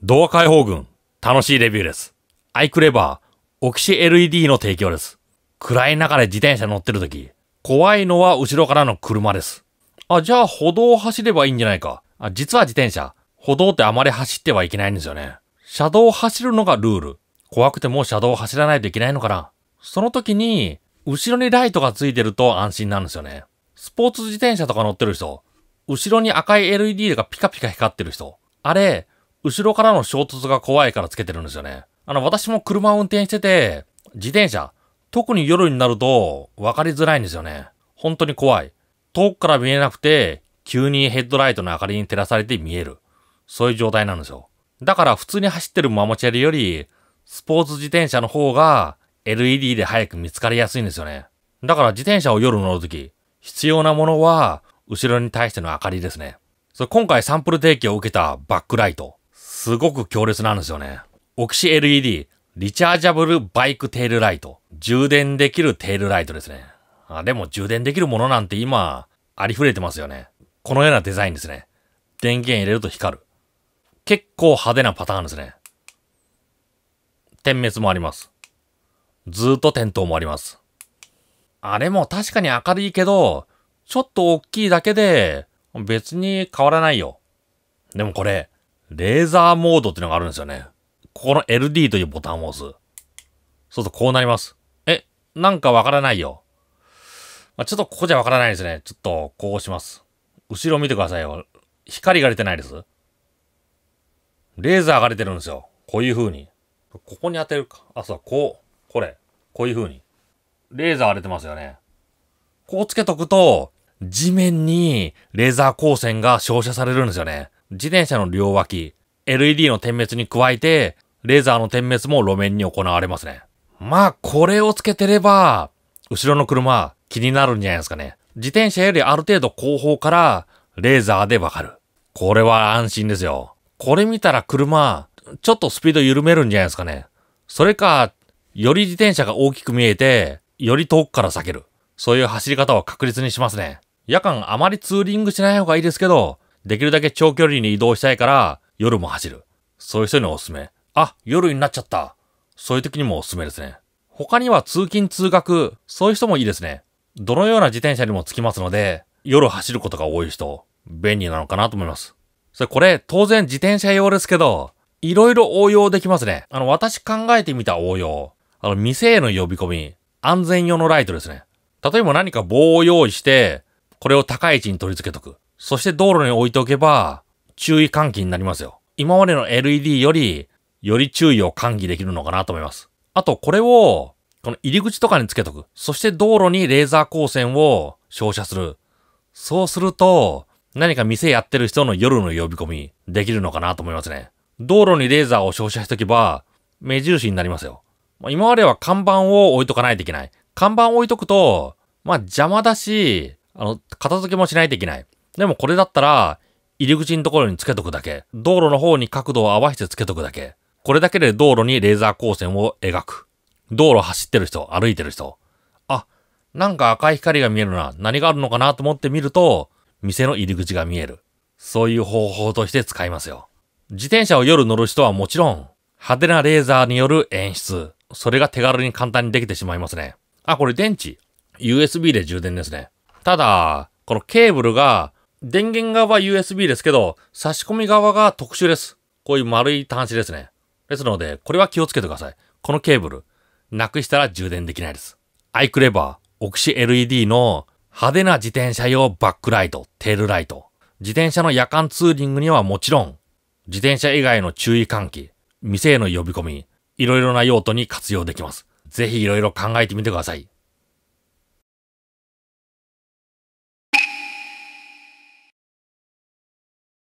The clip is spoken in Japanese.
同和解放軍、楽しいレビューです。アイクレバー、オキシ LED の提供です。暗い中で自転車乗ってる時、怖いのは後ろからの車です。あ、じゃあ歩道を走ればいいんじゃないか。あ、実は自転車、歩道ってあまり走ってはいけないんですよね。車道を走るのがルール。怖くても車道を走らないといけないのかな。その時に、後ろにライトがついてると安心なんですよね。スポーツ自転車とか乗ってる人、後ろに赤い LED がピカピカ光ってる人、あれ、後ろからの衝突が怖いからつけてるんですよね。あの、私も車を運転してて、自転車、特に夜になると分かりづらいんですよね。本当に怖い。遠くから見えなくて、急にヘッドライトの明かりに照らされて見える。そういう状態なんですよ。だから普通に走ってるマモチャリより、スポーツ自転車の方が LED で早く見つかりやすいんですよね。だから自転車を夜乗るとき、必要なものは後ろに対しての明かりですね。それ今回サンプル提供を受けたバックライト。すごく強烈なんですよね。オキシ LED、リチャージャブルバイクテールライト。充電できるテールライトですね。あでも充電できるものなんて今、ありふれてますよね。このようなデザインですね。電源入れると光る。結構派手なパターンですね。点滅もあります。ずっと点灯もあります。あれも確かに明るいけど、ちょっと大きいだけで、別に変わらないよ。でもこれ、レーザーモードってのがあるんですよね。ここの LD というボタンを押す。そうするとこうなります。え、なんかわからないよ。まあ、ちょっとここじゃわからないですね。ちょっとこうします。後ろ見てくださいよ。光が出てないです。レーザーが出てるんですよ。こういう風に。ここに当てるか。あ、そう、こう。これ。こういう風に。レーザーが出てますよね。こうつけとくと、地面にレーザー光線が照射されるんですよね。自転車の両脇、LED の点滅に加えて、レーザーの点滅も路面に行われますね。まあ、これをつけてれば、後ろの車、気になるんじゃないですかね。自転車よりある程度後方から、レーザーでわかる。これは安心ですよ。これ見たら車、ちょっとスピード緩めるんじゃないですかね。それか、より自転車が大きく見えて、より遠くから避ける。そういう走り方を確実にしますね。夜間あまりツーリングしない方がいいですけど、できるだけ長距離に移動したいから、夜も走る。そういう人におすすめ。あ、夜になっちゃった。そういう時にもおすすめですね。他には通勤通学、そういう人もいいですね。どのような自転車にもつきますので、夜走ることが多い人、便利なのかなと思います。それこれ、当然自転車用ですけど、いろいろ応用できますね。あの、私考えてみた応用。あの、店への呼び込み、安全用のライトですね。例えば何か棒を用意して、これを高い位置に取り付けとく。そして道路に置いておけば、注意喚起になりますよ。今までの LED より、より注意を喚起できるのかなと思います。あと、これを、この入り口とかにつけとく。そして道路にレーザー光線を照射する。そうすると、何か店やってる人の夜の呼び込み、できるのかなと思いますね。道路にレーザーを照射しとけば、目印になりますよ。ま今までは看板を置いとかないといけない。看板置いとくと、まあ邪魔だし、あの、片付けもしないといけない。でもこれだったら、入り口のところにつけとくだけ。道路の方に角度を合わせてつけとくだけ。これだけで道路にレーザー光線を描く。道路走ってる人、歩いてる人。あ、なんか赤い光が見えるな。何があるのかなと思って見ると、店の入り口が見える。そういう方法として使いますよ。自転車を夜乗る人はもちろん、派手なレーザーによる演出。それが手軽に簡単にできてしまいますね。あ、これ電池。USB で充電ですね。ただ、このケーブルが電源側は USB ですけど、差し込み側が特殊です。こういう丸い端子ですね。ですので、これは気をつけてください。このケーブル、なくしたら充電できないです。アイクレバー、オクシ LED の派手な自転車用バックライト、テールライト。自転車の夜間ツーリングにはもちろん、自転車以外の注意喚起、店への呼び込み、いろいろな用途に活用できます。ぜひいろいろ考えてみてください。